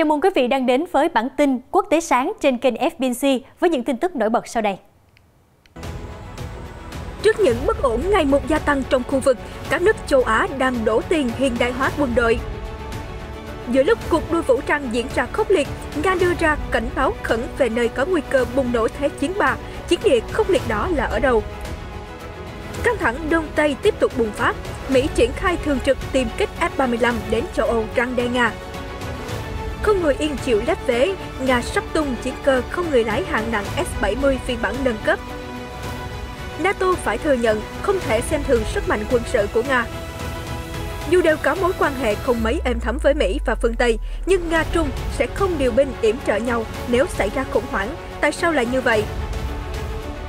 Chào mừng quý vị đang đến với bản tin Quốc tế sáng trên kênh FBC với những tin tức nổi bật sau đây. Trước những bất ổn ngày một gia tăng trong khu vực, các nước châu Á đang đổ tiền hiện đại hóa quân đội. Giữa lúc cuộc đua vũ trang diễn ra khốc liệt, Nga đưa ra cảnh báo khẩn về nơi có nguy cơ bùng nổ thế chiến ba. Chiến địa khốc liệt đó là ở đâu? Căng thẳng Đông Tây tiếp tục bùng phát. Mỹ triển khai thường trực tiêm kích F-35 đến châu Âu răng đe Nga. Không người yên chịu lép vế, Nga sắp tung chiến cơ không người lái hạng nặng S-70 phiên bản nâng cấp. NATO phải thừa nhận không thể xem thường sức mạnh quân sự của Nga. Dù đều có mối quan hệ không mấy êm thấm với Mỹ và phương Tây, nhưng Nga-Trung sẽ không điều binh yểm trợ nhau nếu xảy ra khủng hoảng. Tại sao lại như vậy?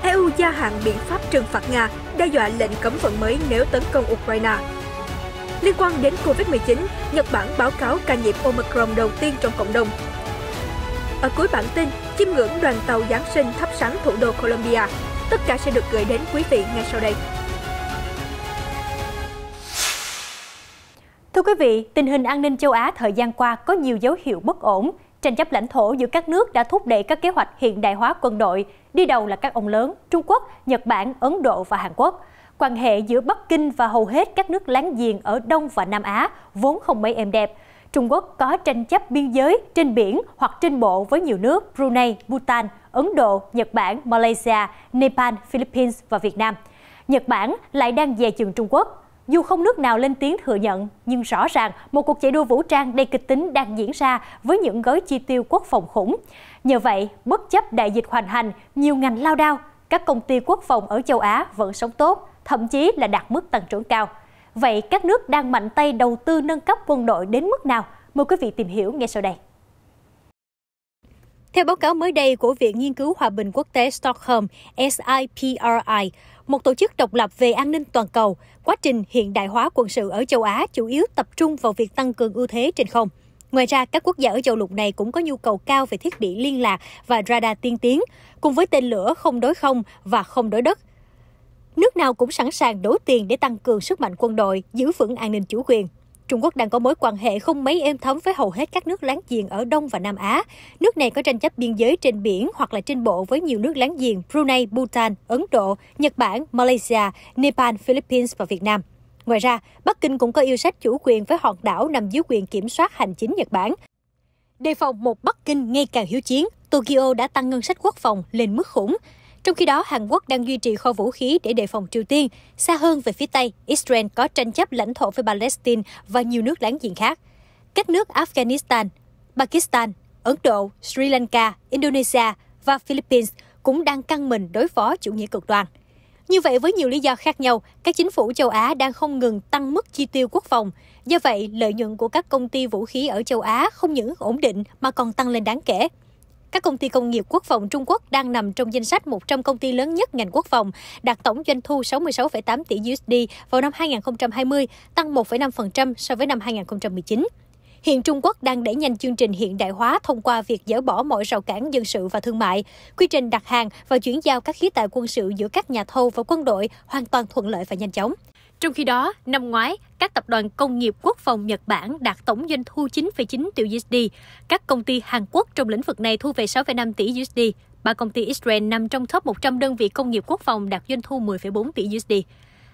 EU gia hạn biện pháp trừng phạt Nga, đe dọa lệnh cấm vận mới nếu tấn công Ukraine. Liên quan đến Covid-19, Nhật Bản báo cáo ca nhiễm Omicron đầu tiên trong cộng đồng. Ở cuối bản tin, chiêm ngưỡng đoàn tàu Giáng sinh thắp sáng thủ đô Colombia. Tất cả sẽ được gửi đến quý vị ngay sau đây. Thưa quý vị, tình hình an ninh châu Á thời gian qua có nhiều dấu hiệu bất ổn. Tranh chấp lãnh thổ giữa các nước đã thúc đẩy các kế hoạch hiện đại hóa quân đội, đi đầu là các ông lớn Trung Quốc, Nhật Bản, Ấn Độ và Hàn Quốc quan hệ giữa Bắc Kinh và hầu hết các nước láng giềng ở Đông và Nam Á vốn không mấy êm đẹp. Trung Quốc có tranh chấp biên giới trên biển hoặc trên bộ với nhiều nước Brunei, Bhutan, Ấn Độ, Nhật Bản, Malaysia, Nepal, Philippines và Việt Nam. Nhật Bản lại đang dè chừng Trung Quốc. Dù không nước nào lên tiếng thừa nhận, nhưng rõ ràng một cuộc chạy đua vũ trang đầy kịch tính đang diễn ra với những gói chi tiêu quốc phòng khủng. Nhờ vậy, bất chấp đại dịch hoành hành, nhiều ngành lao đao, các công ty quốc phòng ở châu Á vẫn sống tốt, thậm chí là đạt mức tăng trưởng cao. Vậy các nước đang mạnh tay đầu tư nâng cấp quân đội đến mức nào? Mời quý vị tìm hiểu ngay sau đây. Theo báo cáo mới đây của Viện Nghiên cứu Hòa bình Quốc tế Stockholm, SIPRI, một tổ chức độc lập về an ninh toàn cầu, quá trình hiện đại hóa quân sự ở châu Á chủ yếu tập trung vào việc tăng cường ưu thế trên không. Ngoài ra, các quốc gia ở châu lục này cũng có nhu cầu cao về thiết bị liên lạc và radar tiên tiến, cùng với tên lửa không đối không và không đối đất – nước nào cũng sẵn sàng đổ tiền để tăng cường sức mạnh quân đội, giữ vững an ninh chủ quyền. Trung Quốc đang có mối quan hệ không mấy êm thấm với hầu hết các nước láng giềng ở Đông và Nam Á. Nước này có tranh chấp biên giới trên biển hoặc là trên bộ với nhiều nước láng giềng Brunei, Bhutan, Ấn Độ, Nhật Bản, Malaysia, Nepal, Philippines và Việt Nam. Ngoài ra, Bắc Kinh cũng có yêu sách chủ quyền với hòn đảo nằm dưới quyền kiểm soát hành chính Nhật Bản. Đề phòng một Bắc Kinh ngày càng hiếu chiến, Tokyo đã tăng ngân sách quốc phòng lên mức khủng. Trong khi đó, Hàn Quốc đang duy trì kho vũ khí để đề phòng Triều Tiên. Xa hơn về phía Tây, Israel có tranh chấp lãnh thổ với Palestine và nhiều nước láng giềng khác. Các nước Afghanistan, Pakistan, Ấn Độ, Sri Lanka, Indonesia và Philippines cũng đang căng mình đối phó chủ nghĩa cực đoan. Như vậy, với nhiều lý do khác nhau, các chính phủ châu Á đang không ngừng tăng mức chi tiêu quốc phòng. Do vậy, lợi nhuận của các công ty vũ khí ở châu Á không những ổn định mà còn tăng lên đáng kể. Các công ty công nghiệp quốc phòng Trung Quốc đang nằm trong danh sách 100 công ty lớn nhất ngành quốc phòng, đạt tổng doanh thu 66,8 tỷ USD vào năm 2020, tăng 1,5% so với năm 2019. Hiện Trung Quốc đang đẩy nhanh chương trình hiện đại hóa thông qua việc dỡ bỏ mọi rào cản dân sự và thương mại. Quy trình đặt hàng và chuyển giao các khí tài quân sự giữa các nhà thầu và quân đội hoàn toàn thuận lợi và nhanh chóng. Trong khi đó, năm ngoái, các tập đoàn công nghiệp quốc phòng Nhật Bản đạt tổng doanh thu 9,9 triệu USD. Các công ty Hàn Quốc trong lĩnh vực này thu về 6,5 tỷ USD. Ba công ty Israel nằm trong top 100 đơn vị công nghiệp quốc phòng đạt doanh thu 10,4 tỷ USD.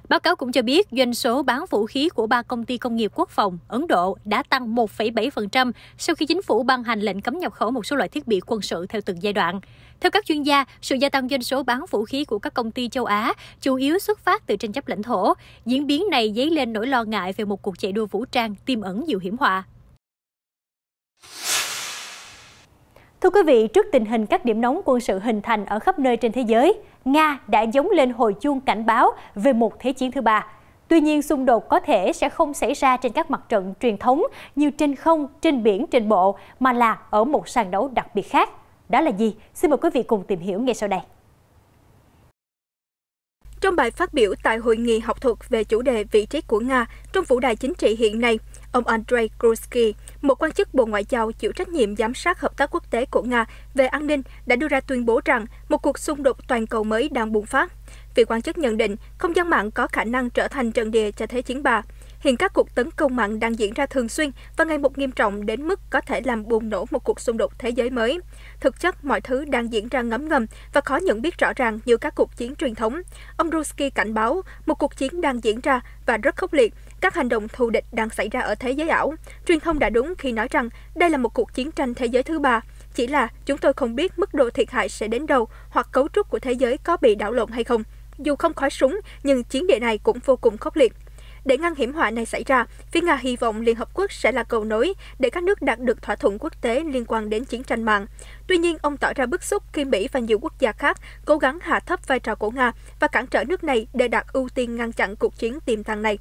Báo cáo cũng cho biết doanh số bán vũ khí của ba công ty công nghiệp quốc phòng Ấn Độ đã tăng 1,7% sau khi chính phủ ban hành lệnh cấm nhập khẩu một số loại thiết bị quân sự theo từng giai đoạn. Theo các chuyên gia, sự gia tăng doanh số bán vũ khí của các công ty châu Á chủ yếu xuất phát từ tranh chấp lãnh thổ. Diễn biến này dấy lên nỗi lo ngại về một cuộc chạy đua vũ trang tiềm ẩn nhiều hiểm họa. Thưa quý vị, trước tình hình các điểm nóng quân sự hình thành ở khắp nơi trên thế giới, Nga đã giống lên hồi chuông cảnh báo về một thế chiến thứ ba. Tuy nhiên, xung đột có thể sẽ không xảy ra trên các mặt trận truyền thống như trên không, trên biển, trên bộ, mà là ở một sàn đấu đặc biệt khác. Đó là gì? Xin mời quý vị cùng tìm hiểu ngay sau đây. Trong bài phát biểu tại hội nghị học thuật về chủ đề vị trí của Nga trong vũ đài chính trị hiện nay, Ông Andrei Krusky, một quan chức Bộ Ngoại giao chịu trách nhiệm giám sát hợp tác quốc tế của Nga về an ninh, đã đưa ra tuyên bố rằng một cuộc xung đột toàn cầu mới đang bùng phát. Vị quan chức nhận định không gian mạng có khả năng trở thành trận địa cho Thế chiến 3. Hiện các cuộc tấn công mạng đang diễn ra thường xuyên và ngày một nghiêm trọng đến mức có thể làm bùng nổ một cuộc xung đột thế giới mới. Thực chất, mọi thứ đang diễn ra ngấm ngầm và khó nhận biết rõ ràng như các cuộc chiến truyền thống. Ông Ruski cảnh báo một cuộc chiến đang diễn ra và rất khốc liệt các hành động thù địch đang xảy ra ở thế giới ảo. Truyền thông đã đúng khi nói rằng đây là một cuộc chiến tranh thế giới thứ ba, chỉ là chúng tôi không biết mức độ thiệt hại sẽ đến đâu hoặc cấu trúc của thế giới có bị đảo lộn hay không. Dù không khói súng, nhưng chiến địa này cũng vô cùng khốc liệt. Để ngăn hiểm họa này xảy ra, phía Nga hy vọng Liên Hợp Quốc sẽ là cầu nối để các nước đạt được thỏa thuận quốc tế liên quan đến chiến tranh mạng. Tuy nhiên, ông tỏ ra bức xúc khi Mỹ và nhiều quốc gia khác cố gắng hạ thấp vai trò của Nga và cản trở nước này để đạt ưu tiên ngăn chặn cuộc chiến tiềm tàng này.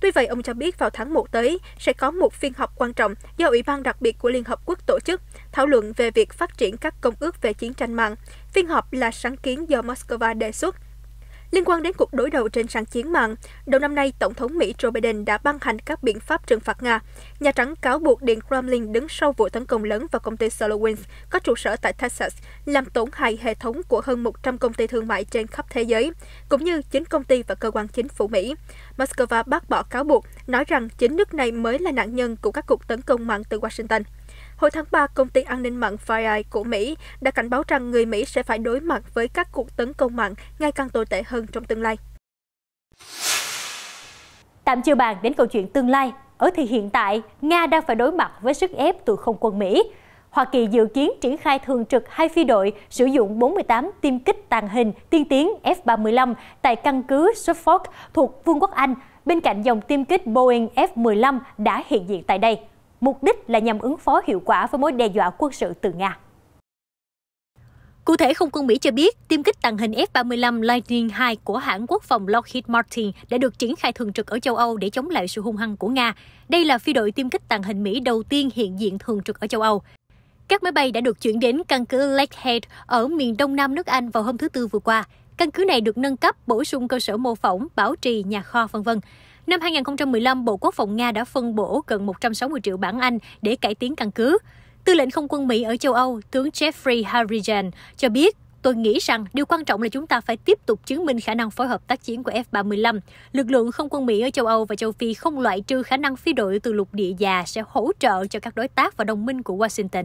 Tuy vậy, ông cho biết vào tháng 1 tới sẽ có một phiên họp quan trọng do Ủy ban đặc biệt của Liên Hợp Quốc tổ chức, thảo luận về việc phát triển các công ước về chiến tranh mạng. Phiên họp là sáng kiến do Moscow đề xuất Liên quan đến cuộc đối đầu trên sàn chiến mạng, đầu năm nay, Tổng thống Mỹ Joe Biden đã ban hành các biện pháp trừng phạt Nga. Nhà Trắng cáo buộc Điện Kremlin đứng sau vụ tấn công lớn vào công ty SolarWinds có trụ sở tại Texas, làm tổn hại hệ thống của hơn 100 công ty thương mại trên khắp thế giới, cũng như chính công ty và cơ quan chính phủ Mỹ. Moscow bác bỏ cáo buộc, nói rằng chính nước này mới là nạn nhân của các cuộc tấn công mạng từ Washington. Hồi tháng 3, công ty an ninh mạng FireEye của Mỹ đã cảnh báo rằng người Mỹ sẽ phải đối mặt với các cuộc tấn công mạng ngày càng tồi tệ hơn trong tương lai. Tạm chưa bàn đến câu chuyện tương lai, ở thì hiện tại, Nga đang phải đối mặt với sức ép từ không quân Mỹ. Hoa Kỳ dự kiến triển khai thường trực hai phi đội sử dụng 48 tiêm kích tàng hình tiên tiến F-35 tại căn cứ Suffolk thuộc Vương quốc Anh, bên cạnh dòng tiêm kích Boeing F-15 đã hiện diện tại đây mục đích là nhằm ứng phó hiệu quả với mối đe dọa quân sự từ Nga. Cụ thể, Không quân Mỹ cho biết, tiêm kích tàng hình F-35 Lightning II của hãng quốc phòng Lockheed Martin đã được triển khai thường trực ở châu Âu để chống lại sự hung hăng của Nga. Đây là phi đội tiêm kích tàng hình Mỹ đầu tiên hiện diện thường trực ở châu Âu. Các máy bay đã được chuyển đến căn cứ Lakehead ở miền đông nam nước Anh vào hôm thứ Tư vừa qua. Căn cứ này được nâng cấp, bổ sung cơ sở mô phỏng, bảo trì, nhà kho, vân vân. Năm 2015, Bộ Quốc phòng Nga đã phân bổ gần 160 triệu bảng Anh để cải tiến căn cứ. Tư lệnh không quân Mỹ ở châu Âu, tướng Jeffrey Harrigan, cho biết Tôi nghĩ rằng điều quan trọng là chúng ta phải tiếp tục chứng minh khả năng phối hợp tác chiến của F-35. Lực lượng không quân Mỹ ở châu Âu và châu Phi không loại trừ khả năng phi đội từ lục địa già sẽ hỗ trợ cho các đối tác và đồng minh của Washington.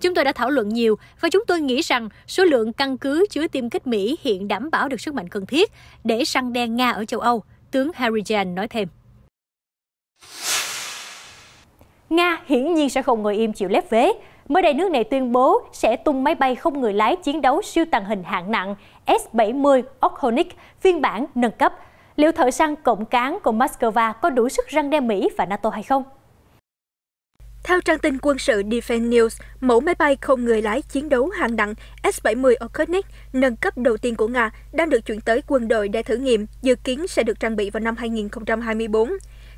Chúng tôi đã thảo luận nhiều và chúng tôi nghĩ rằng số lượng căn cứ chứa tiêm kích Mỹ hiện đảm bảo được sức mạnh cần thiết để săn đe Nga ở châu Âu tướng Harry Harijan nói thêm. Nga hiển nhiên sẽ không ngồi im chịu lép vế. Mới đây nước này tuyên bố sẽ tung máy bay không người lái chiến đấu siêu tàng hình hạng nặng S-70 Okhonik phiên bản nâng cấp. Liệu thợ săn cộng cán của Moscow có đủ sức răng đe Mỹ và NATO hay không? Theo trang tin quân sự Defense News, mẫu máy bay không người lái chiến đấu hạng nặng S-70 Okhotnik nâng cấp đầu tiên của Nga đang được chuyển tới quân đội để thử nghiệm, dự kiến sẽ được trang bị vào năm 2024.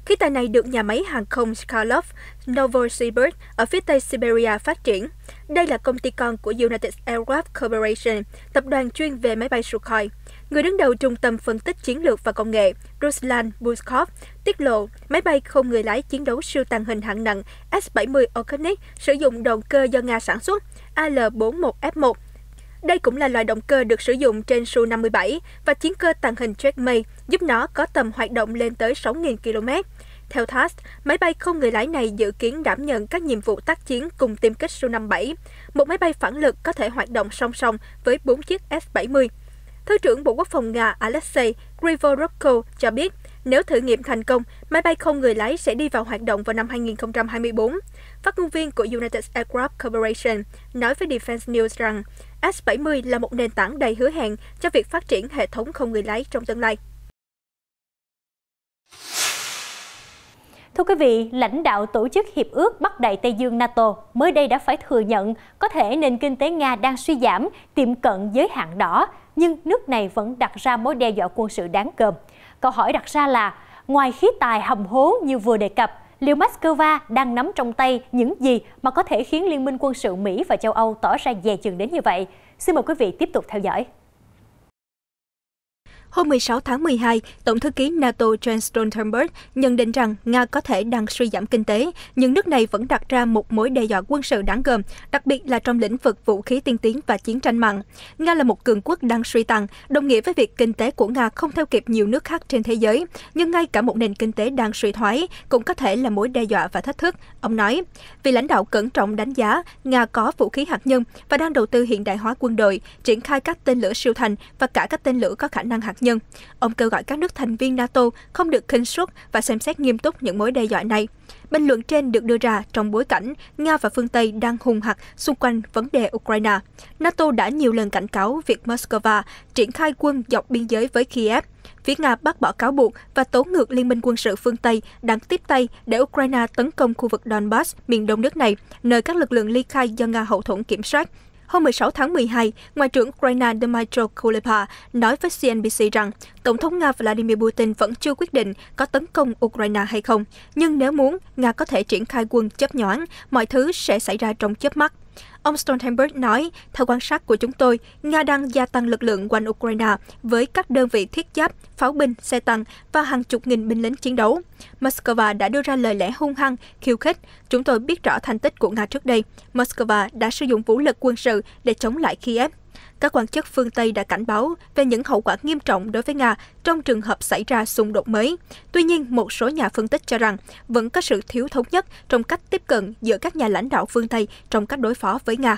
Khí tài này được nhà máy hàng không Skarlov Novosibirsk ở phía tây Siberia phát triển. Đây là công ty con của United Aircraft Corporation, tập đoàn chuyên về máy bay Sukhoi. Người đứng đầu Trung tâm Phân tích Chiến lược và Công nghệ Ruslan Buskov tiết lộ máy bay không người lái chiến đấu siêu tàng hình hạng nặng S-70 Okhotnik sử dụng động cơ do Nga sản xuất AL-41F1. Đây cũng là loại động cơ được sử dụng trên Su-57 và chiến cơ tàng hình Checkmate, giúp nó có tầm hoạt động lên tới 6.000 km. Theo TASS, máy bay không người lái này dự kiến đảm nhận các nhiệm vụ tác chiến cùng tiêm kích Su-57. Một máy bay phản lực có thể hoạt động song song với 4 chiếc S-70 Thứ trưởng Bộ Quốc phòng Nga Alexei Krivorovko cho biết, nếu thử nghiệm thành công, máy bay không người lái sẽ đi vào hoạt động vào năm 2024. Phát ngôn viên của United Aircraft Corporation nói với Defense News rằng S-70 là một nền tảng đầy hứa hẹn cho việc phát triển hệ thống không người lái trong tương lai. Thưa quý vị, lãnh đạo tổ chức Hiệp ước Bắc Đại Tây Dương NATO mới đây đã phải thừa nhận có thể nền kinh tế Nga đang suy giảm, tiệm cận giới hạn đỏ, nhưng nước này vẫn đặt ra mối đe dọa quân sự đáng gờm. Câu hỏi đặt ra là, ngoài khí tài hầm hố như vừa đề cập, liệu Moscow đang nắm trong tay những gì mà có thể khiến Liên minh quân sự Mỹ và châu Âu tỏ ra dè chừng đến như vậy? Xin mời quý vị tiếp tục theo dõi. Hôm 16 tháng 12, Tổng thư ký NATO Jens Stoltenberg nhận định rằng Nga có thể đang suy giảm kinh tế, nhưng nước này vẫn đặt ra một mối đe dọa quân sự đáng gờm, đặc biệt là trong lĩnh vực vũ khí tiên tiến và chiến tranh mạng. Nga là một cường quốc đang suy tàn đồng nghĩa với việc kinh tế của Nga không theo kịp nhiều nước khác trên thế giới, nhưng ngay cả một nền kinh tế đang suy thoái cũng có thể là mối đe dọa và thách thức, ông nói. Vì lãnh đạo cẩn trọng đánh giá, Nga có vũ khí hạt nhân và đang đầu tư hiện đại hóa quân đội, triển khai các tên lửa siêu thành và cả các tên lửa có khả năng hạt nhân. Ông kêu gọi các nước thành viên NATO không được khinh suất và xem xét nghiêm túc những mối đe dọa này. Bình luận trên được đưa ra trong bối cảnh Nga và phương Tây đang hùng hạt xung quanh vấn đề Ukraine. NATO đã nhiều lần cảnh cáo việc Moscow triển khai quân dọc biên giới với Kiev. Phía Nga bác bỏ cáo buộc và tố ngược Liên minh quân sự phương Tây đang tiếp tay để Ukraine tấn công khu vực Donbass, miền đông nước này, nơi các lực lượng ly khai do Nga hậu thuẫn kiểm soát. Hôm 16 tháng 12, Ngoại trưởng Ukraine Dmytro Kuleba nói với CNBC rằng Tổng thống Nga Vladimir Putin vẫn chưa quyết định có tấn công Ukraine hay không, nhưng nếu muốn, Nga có thể triển khai quân chớp nhoáng, mọi thứ sẽ xảy ra trong chớp mắt. Ông Stoltenberg nói, theo quan sát của chúng tôi, Nga đang gia tăng lực lượng quanh Ukraine với các đơn vị thiết giáp, pháo binh, xe tăng và hàng chục nghìn binh lính chiến đấu. Moscow đã đưa ra lời lẽ hung hăng, khiêu khích. Chúng tôi biết rõ thành tích của Nga trước đây. Moscow đã sử dụng vũ lực quân sự để chống lại Kiev các quan chức phương Tây đã cảnh báo về những hậu quả nghiêm trọng đối với Nga trong trường hợp xảy ra xung đột mới. Tuy nhiên, một số nhà phân tích cho rằng vẫn có sự thiếu thống nhất trong cách tiếp cận giữa các nhà lãnh đạo phương Tây trong cách đối phó với Nga.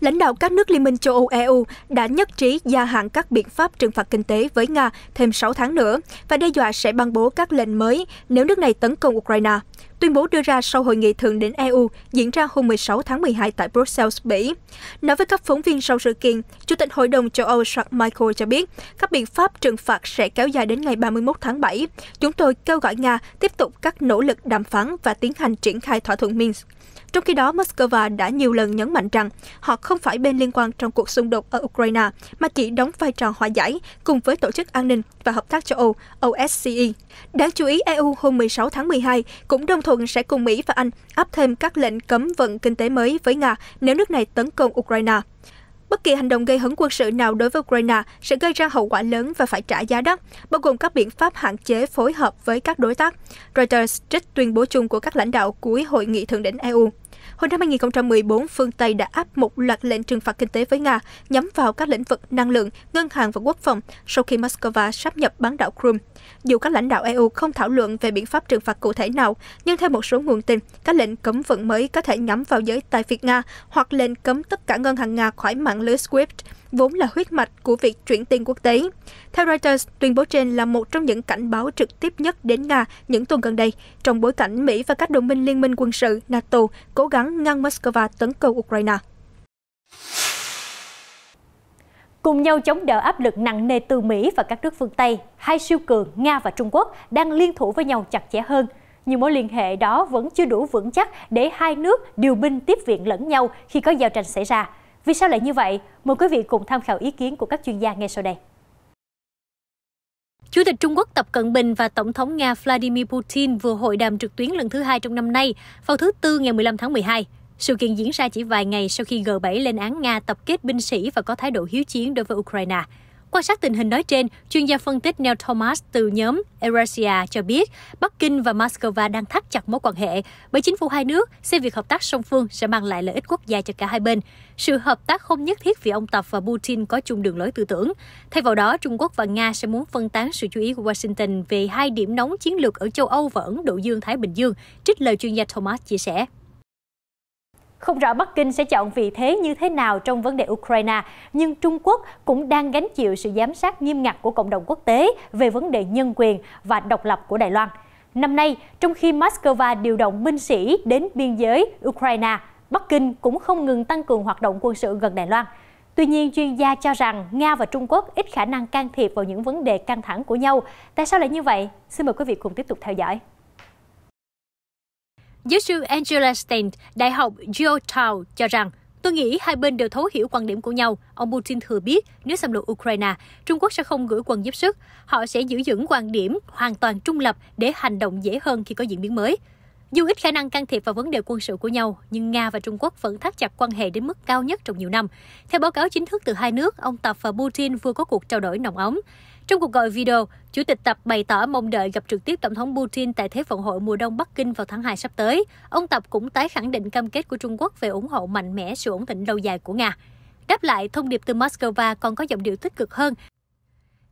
lãnh đạo các nước Liên minh châu Âu EU đã nhất trí gia hạn các biện pháp trừng phạt kinh tế với Nga thêm 6 tháng nữa và đe dọa sẽ ban bố các lệnh mới nếu nước này tấn công Ukraine. Tuyên bố đưa ra sau hội nghị thượng đỉnh EU diễn ra hôm 16 tháng 12 tại Brussels, Bỉ. Nói với các phóng viên sau sự kiện, Chủ tịch Hội đồng châu Âu Charles Michael cho biết các biện pháp trừng phạt sẽ kéo dài đến ngày 31 tháng 7. Chúng tôi kêu gọi Nga tiếp tục các nỗ lực đàm phán và tiến hành triển khai thỏa thuận Minsk. Trong khi đó, Moscow đã nhiều lần nhấn mạnh rằng họ không phải bên liên quan trong cuộc xung đột ở Ukraine, mà chỉ đóng vai trò hòa giải cùng với Tổ chức An ninh và Hợp tác châu Âu OSCE. Đáng chú ý, EU hôm 16 tháng 12 cũng đồng thuận sẽ cùng Mỹ và Anh áp thêm các lệnh cấm vận kinh tế mới với Nga nếu nước này tấn công Ukraine. Bất kỳ hành động gây hấn quân sự nào đối với Ukraine sẽ gây ra hậu quả lớn và phải trả giá đắt, bao gồm các biện pháp hạn chế phối hợp với các đối tác. Reuters trích tuyên bố chung của các lãnh đạo cuối hội nghị thượng đỉnh EU Hồi năm 2014, phương Tây đã áp một loạt lệnh trừng phạt kinh tế với Nga nhắm vào các lĩnh vực năng lượng, ngân hàng và quốc phòng sau khi Moscow sáp nhập bán đảo Crimea. Dù các lãnh đạo EU không thảo luận về biện pháp trừng phạt cụ thể nào, nhưng theo một số nguồn tin, các lệnh cấm vận mới có thể nhắm vào giới tài phiệt Nga hoặc lệnh cấm tất cả ngân hàng Nga khỏi mạng lưới SWIFT vốn là huyết mạch của việc chuyển tiền quốc tế. Theo Reuters, tuyên bố trên là một trong những cảnh báo trực tiếp nhất đến Nga những tuần gần đây, trong bối cảnh Mỹ và các đồng minh liên minh quân sự NATO cố gắng ngăn Moscow tấn công Ukraine. Cùng nhau chống đỡ áp lực nặng nề từ Mỹ và các nước phương Tây, hai siêu cường Nga và Trung Quốc đang liên thủ với nhau chặt chẽ hơn. Nhưng mối liên hệ đó vẫn chưa đủ vững chắc để hai nước điều binh tiếp viện lẫn nhau khi có giao tranh xảy ra. Vì sao lại như vậy? Mời quý vị cùng tham khảo ý kiến của các chuyên gia ngay sau đây. Chủ tịch Trung Quốc Tập Cận Bình và Tổng thống Nga Vladimir Putin vừa hội đàm trực tuyến lần thứ hai trong năm nay vào thứ Tư ngày 15 tháng 12. Sự kiện diễn ra chỉ vài ngày sau khi G7 lên án Nga tập kết binh sĩ và có thái độ hiếu chiến đối với Ukraine. Quan sát tình hình nói trên, chuyên gia phân tích Neil Thomas từ nhóm Eurasia cho biết Bắc Kinh và Moscow đang thắt chặt mối quan hệ bởi chính phủ hai nước xem việc hợp tác song phương sẽ mang lại lợi ích quốc gia cho cả hai bên. Sự hợp tác không nhất thiết vì ông Tập và Putin có chung đường lối tư tưởng. Thay vào đó, Trung Quốc và Nga sẽ muốn phân tán sự chú ý của Washington về hai điểm nóng chiến lược ở châu Âu và Ấn Độ Dương-Thái Bình Dương, trích lời chuyên gia Thomas chia sẻ. Không rõ Bắc Kinh sẽ chọn vị thế như thế nào trong vấn đề Ukraine, nhưng Trung Quốc cũng đang gánh chịu sự giám sát nghiêm ngặt của cộng đồng quốc tế về vấn đề nhân quyền và độc lập của Đài Loan. Năm nay, trong khi Moscow điều động binh sĩ đến biên giới Ukraine, Bắc Kinh cũng không ngừng tăng cường hoạt động quân sự gần Đài Loan. Tuy nhiên, chuyên gia cho rằng Nga và Trung Quốc ít khả năng can thiệp vào những vấn đề căng thẳng của nhau. Tại sao lại như vậy? Xin mời quý vị cùng tiếp tục theo dõi. Giáo sư Angela Stein, Đại học Georgetown cho rằng, Tôi nghĩ hai bên đều thấu hiểu quan điểm của nhau. Ông Putin thừa biết nếu xâm lược Ukraine, Trung Quốc sẽ không gửi quân giúp sức. Họ sẽ giữ vững quan điểm hoàn toàn trung lập để hành động dễ hơn khi có diễn biến mới. Dù ít khả năng can thiệp vào vấn đề quân sự của nhau, nhưng Nga và Trung Quốc vẫn thắt chặt quan hệ đến mức cao nhất trong nhiều năm. Theo báo cáo chính thức từ hai nước, ông Tập và Putin vừa có cuộc trao đổi nồng ấm. Trong cuộc gọi video, Chủ tịch Tập bày tỏ mong đợi gặp trực tiếp Tổng thống Putin tại Thế vận hội mùa đông Bắc Kinh vào tháng 2 sắp tới. Ông Tập cũng tái khẳng định cam kết của Trung Quốc về ủng hộ mạnh mẽ sự ổn định lâu dài của Nga. Đáp lại, thông điệp từ Moscow còn có giọng điệu tích cực hơn.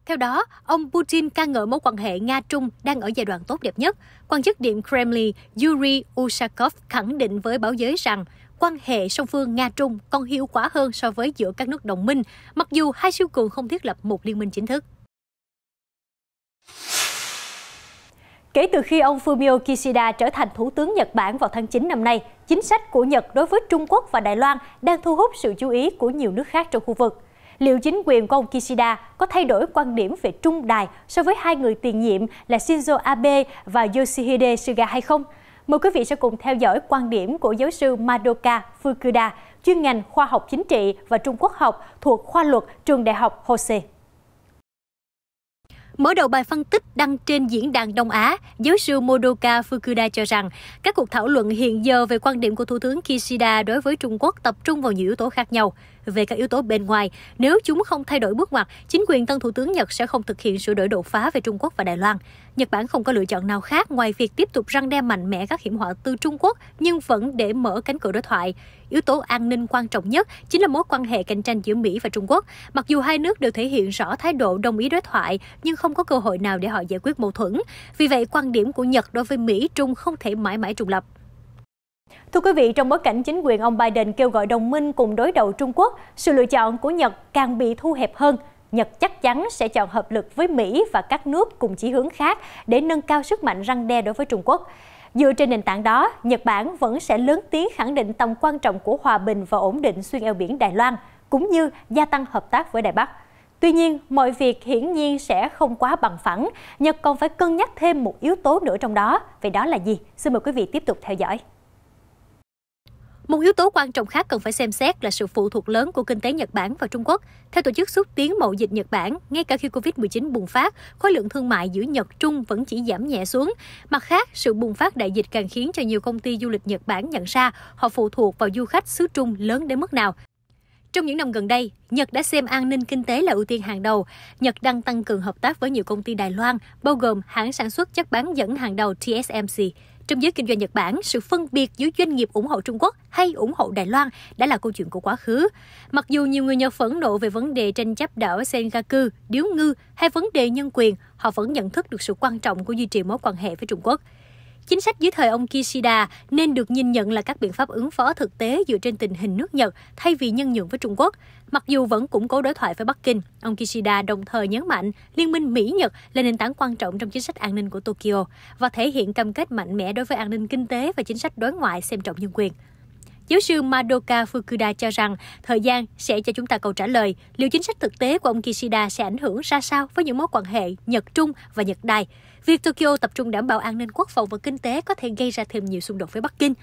Theo đó, ông Putin ca ngợi mối quan hệ Nga-Trung đang ở giai đoạn tốt đẹp nhất. Quan chức Điện Kremlin Yuri Ushakov khẳng định với báo giới rằng quan hệ song phương Nga-Trung còn hiệu quả hơn so với giữa các nước đồng minh, mặc dù hai siêu cường không thiết lập một liên minh chính thức. Kể từ khi ông Fumio Kishida trở thành Thủ tướng Nhật Bản vào tháng 9 năm nay, chính sách của Nhật đối với Trung Quốc và Đài Loan đang thu hút sự chú ý của nhiều nước khác trong khu vực. Liệu chính quyền của ông Kishida có thay đổi quan điểm về Trung Đài so với hai người tiền nhiệm là Shinzo Abe và Yoshihide Suga hay không? Mời quý vị sẽ cùng theo dõi quan điểm của giáo sư Madoka Fukuda, chuyên ngành khoa học chính trị và Trung Quốc học thuộc khoa luật trường đại học Hosei. Mở đầu bài phân tích đăng trên diễn đàn Đông Á, giáo sư Modoka Fukuda cho rằng các cuộc thảo luận hiện giờ về quan điểm của Thủ tướng Kishida đối với Trung Quốc tập trung vào nhiều yếu tố khác nhau về các yếu tố bên ngoài. Nếu chúng không thay đổi bước ngoặt, chính quyền tân thủ tướng Nhật sẽ không thực hiện sửa đổi đột phá về Trung Quốc và Đài Loan. Nhật Bản không có lựa chọn nào khác ngoài việc tiếp tục răng đe mạnh mẽ các hiểm họa từ Trung Quốc nhưng vẫn để mở cánh cửa đối thoại. Yếu tố an ninh quan trọng nhất chính là mối quan hệ cạnh tranh giữa Mỹ và Trung Quốc. Mặc dù hai nước đều thể hiện rõ thái độ đồng ý đối thoại nhưng không có cơ hội nào để họ giải quyết mâu thuẫn. Vì vậy, quan điểm của Nhật đối với Mỹ Trung không thể mãi mãi trùng lập. Thưa quý vị, trong bối cảnh chính quyền ông Biden kêu gọi đồng minh cùng đối đầu Trung Quốc, sự lựa chọn của Nhật càng bị thu hẹp hơn. Nhật chắc chắn sẽ chọn hợp lực với Mỹ và các nước cùng chỉ hướng khác để nâng cao sức mạnh răng đe đối với Trung Quốc. Dựa trên nền tảng đó, Nhật Bản vẫn sẽ lớn tiếng khẳng định tầm quan trọng của hòa bình và ổn định xuyên eo biển Đài Loan, cũng như gia tăng hợp tác với Đài Bắc. Tuy nhiên, mọi việc hiển nhiên sẽ không quá bằng phẳng. Nhật còn phải cân nhắc thêm một yếu tố nữa trong đó. Vậy đó là gì? Xin mời quý vị tiếp tục theo dõi. Một yếu tố quan trọng khác cần phải xem xét là sự phụ thuộc lớn của kinh tế Nhật Bản vào Trung Quốc. Theo Tổ chức Xúc tiến Mậu dịch Nhật Bản, ngay cả khi Covid-19 bùng phát, khối lượng thương mại giữa Nhật-Trung vẫn chỉ giảm nhẹ xuống. Mặt khác, sự bùng phát đại dịch càng khiến cho nhiều công ty du lịch Nhật Bản nhận ra họ phụ thuộc vào du khách xứ Trung lớn đến mức nào. Trong những năm gần đây, Nhật đã xem an ninh kinh tế là ưu tiên hàng đầu. Nhật đang tăng cường hợp tác với nhiều công ty Đài Loan, bao gồm hãng sản xuất chất bán dẫn hàng đầu TSMC. Trong giới kinh doanh Nhật Bản, sự phân biệt giữa doanh nghiệp ủng hộ Trung Quốc hay ủng hộ Đài Loan đã là câu chuyện của quá khứ. Mặc dù nhiều người Nhật phẫn nộ về vấn đề tranh chấp đảo Senkaku, điếu ngư hay vấn đề nhân quyền, họ vẫn nhận thức được sự quan trọng của duy trì mối quan hệ với Trung Quốc. Chính sách dưới thời ông Kishida nên được nhìn nhận là các biện pháp ứng phó thực tế dựa trên tình hình nước Nhật thay vì nhân nhượng với Trung Quốc. Mặc dù vẫn củng cố đối thoại với Bắc Kinh, ông Kishida đồng thời nhấn mạnh liên minh Mỹ-Nhật là nền tảng quan trọng trong chính sách an ninh của Tokyo và thể hiện cam kết mạnh mẽ đối với an ninh kinh tế và chính sách đối ngoại xem trọng nhân quyền. Giáo sư Madoka Fukuda cho rằng thời gian sẽ cho chúng ta câu trả lời liệu chính sách thực tế của ông Kishida sẽ ảnh hưởng ra sao với những mối quan hệ Nhật-Trung và Nhật-Đài. Việc Tokyo tập trung đảm bảo an ninh quốc phòng và kinh tế có thể gây ra thêm nhiều xung đột với Bắc Kinh.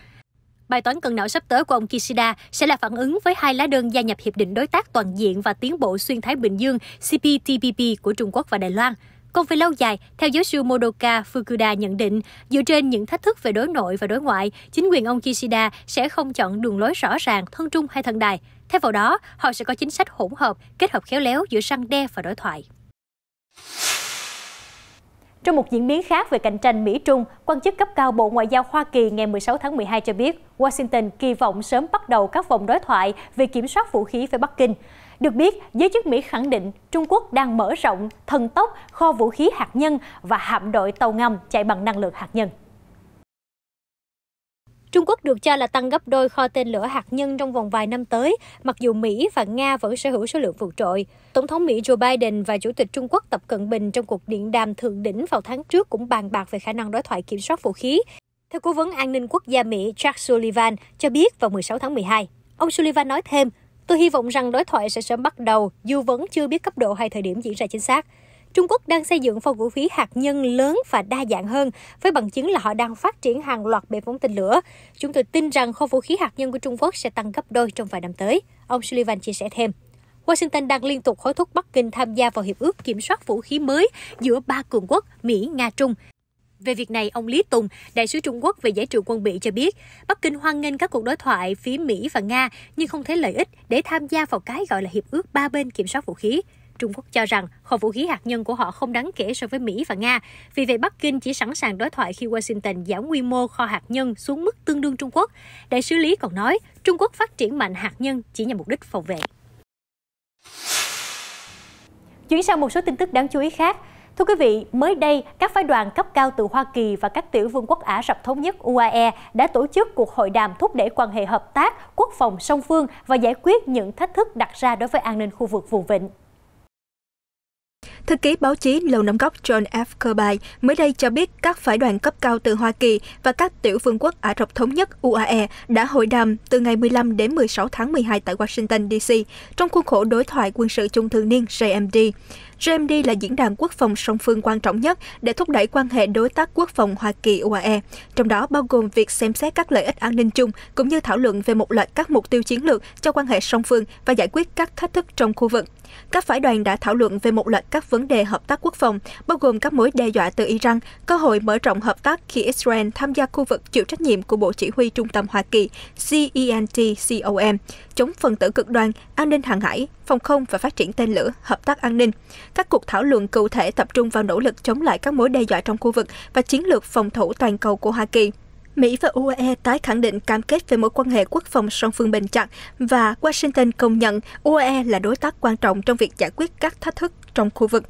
Bài toán cân não sắp tới của ông Kishida sẽ là phản ứng với hai lá đơn gia nhập Hiệp định Đối tác Toàn diện và Tiến bộ Xuyên Thái Bình Dương CPTPP của Trung Quốc và Đài Loan. Còn về lâu dài, theo giáo sư Modoka Fukuda nhận định, dựa trên những thách thức về đối nội và đối ngoại, chính quyền ông Kishida sẽ không chọn đường lối rõ ràng, thân trung hay thân đài. Thay vào đó, họ sẽ có chính sách hỗn hợp, kết hợp khéo léo giữa săn đe và đối thoại. Trong một diễn biến khác về cạnh tranh Mỹ-Trung, quan chức cấp cao Bộ Ngoại giao Hoa Kỳ ngày 16 tháng 12 cho biết Washington kỳ vọng sớm bắt đầu các vòng đối thoại về kiểm soát vũ khí với Bắc Kinh. Được biết, giới chức Mỹ khẳng định Trung Quốc đang mở rộng thần tốc kho vũ khí hạt nhân và hạm đội tàu ngầm chạy bằng năng lượng hạt nhân. Trung Quốc được cho là tăng gấp đôi kho tên lửa hạt nhân trong vòng vài năm tới, mặc dù Mỹ và Nga vẫn sở hữu số lượng vượt trội. Tổng thống Mỹ Joe Biden và Chủ tịch Trung Quốc Tập Cận Bình trong cuộc điện đàm thượng đỉnh vào tháng trước cũng bàn bạc về khả năng đối thoại kiểm soát vũ khí. Theo cố vấn an ninh quốc gia Mỹ Jack Sullivan cho biết vào 16 tháng 12, ông Sullivan nói thêm, Tôi hy vọng rằng đối thoại sẽ sớm bắt đầu, dù vẫn chưa biết cấp độ hay thời điểm diễn ra chính xác. Trung Quốc đang xây dựng kho vũ khí hạt nhân lớn và đa dạng hơn, với bằng chứng là họ đang phát triển hàng loạt bệ phóng tên lửa. Chúng tôi tin rằng kho vũ khí hạt nhân của Trung Quốc sẽ tăng gấp đôi trong vài năm tới, ông Sullivan chia sẻ thêm. Washington đang liên tục hối thúc Bắc Kinh tham gia vào hiệp ước kiểm soát vũ khí mới giữa ba cường quốc Mỹ, Nga, Trung. Về việc này, ông Lý Tùng, đại sứ Trung Quốc về giải trừ quân bị cho biết, Bắc Kinh hoan nghênh các cuộc đối thoại phía Mỹ và Nga nhưng không thấy lợi ích để tham gia vào cái gọi là hiệp ước ba bên kiểm soát vũ khí. Trung Quốc cho rằng kho vũ khí hạt nhân của họ không đáng kể so với Mỹ và Nga. Vì vậy, Bắc Kinh chỉ sẵn sàng đối thoại khi Washington giảm quy mô kho hạt nhân xuống mức tương đương Trung Quốc. Đại sứ Lý còn nói, Trung Quốc phát triển mạnh hạt nhân chỉ nhằm mục đích phòng vệ. Chuyển sang một số tin tức đáng chú ý khác. Thưa quý vị, mới đây, các phái đoàn cấp cao từ Hoa Kỳ và các tiểu vương quốc Ả Rập Thống nhất UAE đã tổ chức cuộc hội đàm thúc đẩy quan hệ hợp tác, quốc phòng song phương và giải quyết những thách thức đặt ra đối với an ninh khu vực vùng vịnh. Thư ký báo chí Lầu Năm Góc John F. Kirby mới đây cho biết các phái đoàn cấp cao từ Hoa Kỳ và các tiểu vương quốc Ả Rập Thống nhất UAE đã hội đàm từ ngày 15 đến 16 tháng 12 tại Washington, D.C. trong khuôn khổ đối thoại quân sự chung thường niên JMD. GMD là diễn đàn quốc phòng song phương quan trọng nhất để thúc đẩy quan hệ đối tác quốc phòng Hoa Kỳ-UAE, trong đó bao gồm việc xem xét các lợi ích an ninh chung cũng như thảo luận về một loạt các mục tiêu chiến lược cho quan hệ song phương và giải quyết các thách thức trong khu vực. Các phái đoàn đã thảo luận về một loạt các vấn đề hợp tác quốc phòng, bao gồm các mối đe dọa từ Iran, cơ hội mở rộng hợp tác khi Israel tham gia khu vực chịu trách nhiệm của Bộ Chỉ huy Trung tâm Hoa Kỳ CENTCOM, chống phần tử cực đoan, an ninh hàng hải, phòng không và phát triển tên lửa, hợp tác an ninh các cuộc thảo luận cụ thể tập trung vào nỗ lực chống lại các mối đe dọa trong khu vực và chiến lược phòng thủ toàn cầu của Hoa Kỳ. Mỹ và UAE tái khẳng định cam kết về mối quan hệ quốc phòng song phương bền chặt và Washington công nhận UAE là đối tác quan trọng trong việc giải quyết các thách thức trong khu vực.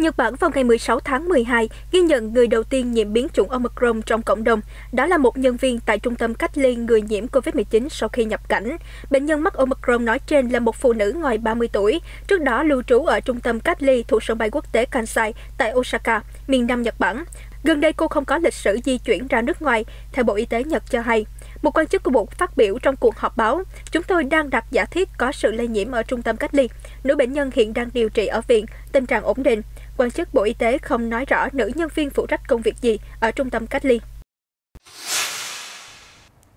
Nhật Bản vào ngày 16 tháng 12 ghi nhận người đầu tiên nhiễm biến chủng Omicron trong cộng đồng. Đó là một nhân viên tại trung tâm cách ly người nhiễm COVID-19 sau khi nhập cảnh. Bệnh nhân mắc Omicron nói trên là một phụ nữ ngoài 30 tuổi, trước đó lưu trú ở trung tâm cách ly thuộc sân bay quốc tế Kansai tại Osaka, miền Nam Nhật Bản. Gần đây cô không có lịch sử di chuyển ra nước ngoài, theo Bộ Y tế Nhật cho hay. Một quan chức của Bộ phát biểu trong cuộc họp báo, chúng tôi đang đặt giả thiết có sự lây nhiễm ở trung tâm cách ly. Nữ bệnh nhân hiện đang điều trị ở viện, tình trạng ổn định quan chức Bộ Y tế không nói rõ nữ nhân viên phụ trách công việc gì ở trung tâm cách ly.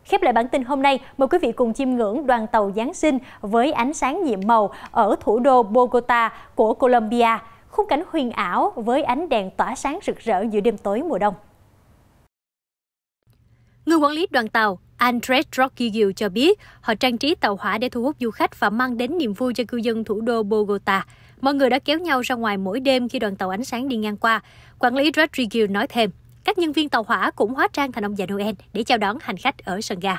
Khép lại bản tin hôm nay, mời quý vị cùng chiêm ngưỡng đoàn tàu Giáng sinh với ánh sáng nhiệm màu ở thủ đô Bogota của Colombia, khung cảnh huyền ảo với ánh đèn tỏa sáng rực rỡ giữa đêm tối mùa đông. Người quản lý đoàn tàu Andres Rodriguez cho biết họ trang trí tàu hỏa để thu hút du khách và mang đến niềm vui cho cư dân thủ đô Bogota. Mọi người đã kéo nhau ra ngoài mỗi đêm khi đoàn tàu ánh sáng đi ngang qua. Quản lý Rodriguez nói thêm, các nhân viên tàu hỏa cũng hóa trang thành ông già Noel để chào đón hành khách ở sân ga.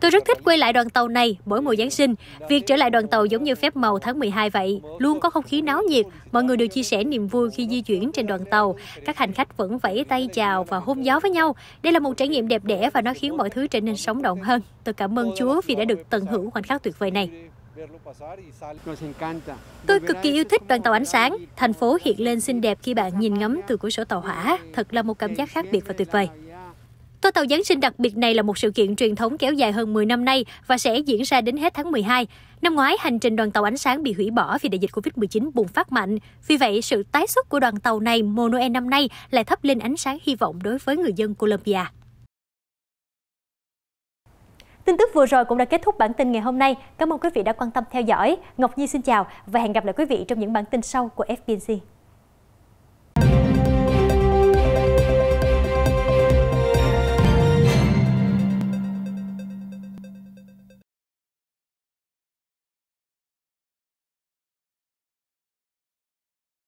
Tôi rất thích quay lại đoàn tàu này mỗi mùa Giáng sinh. Việc trở lại đoàn tàu giống như phép màu tháng 12 vậy. Luôn có không khí náo nhiệt, mọi người đều chia sẻ niềm vui khi di chuyển trên đoàn tàu. Các hành khách vẫn vẫy tay chào và hôn gió với nhau. Đây là một trải nghiệm đẹp đẽ và nó khiến mọi thứ trở nên sống động hơn. Tôi cảm ơn Chúa vì đã được tận hưởng khoảnh khắc tuyệt vời này. Tôi cực kỳ yêu thích đoàn tàu ánh sáng. Thành phố hiện lên xinh đẹp khi bạn nhìn ngắm từ cửa sổ tàu hỏa. Thật là một cảm giác khác biệt và tuyệt vời. Toa tàu Giáng sinh đặc biệt này là một sự kiện truyền thống kéo dài hơn 10 năm nay và sẽ diễn ra đến hết tháng 12. Năm ngoái, hành trình đoàn tàu ánh sáng bị hủy bỏ vì đại dịch Covid-19 bùng phát mạnh. Vì vậy, sự tái xuất của đoàn tàu này mùa Noel năm nay lại thắp lên ánh sáng hy vọng đối với người dân Colombia. Tin tức vừa rồi cũng đã kết thúc bản tin ngày hôm nay. Cảm ơn quý vị đã quan tâm theo dõi. Ngọc Nhi xin chào và hẹn gặp lại quý vị trong những bản tin sau của FBC.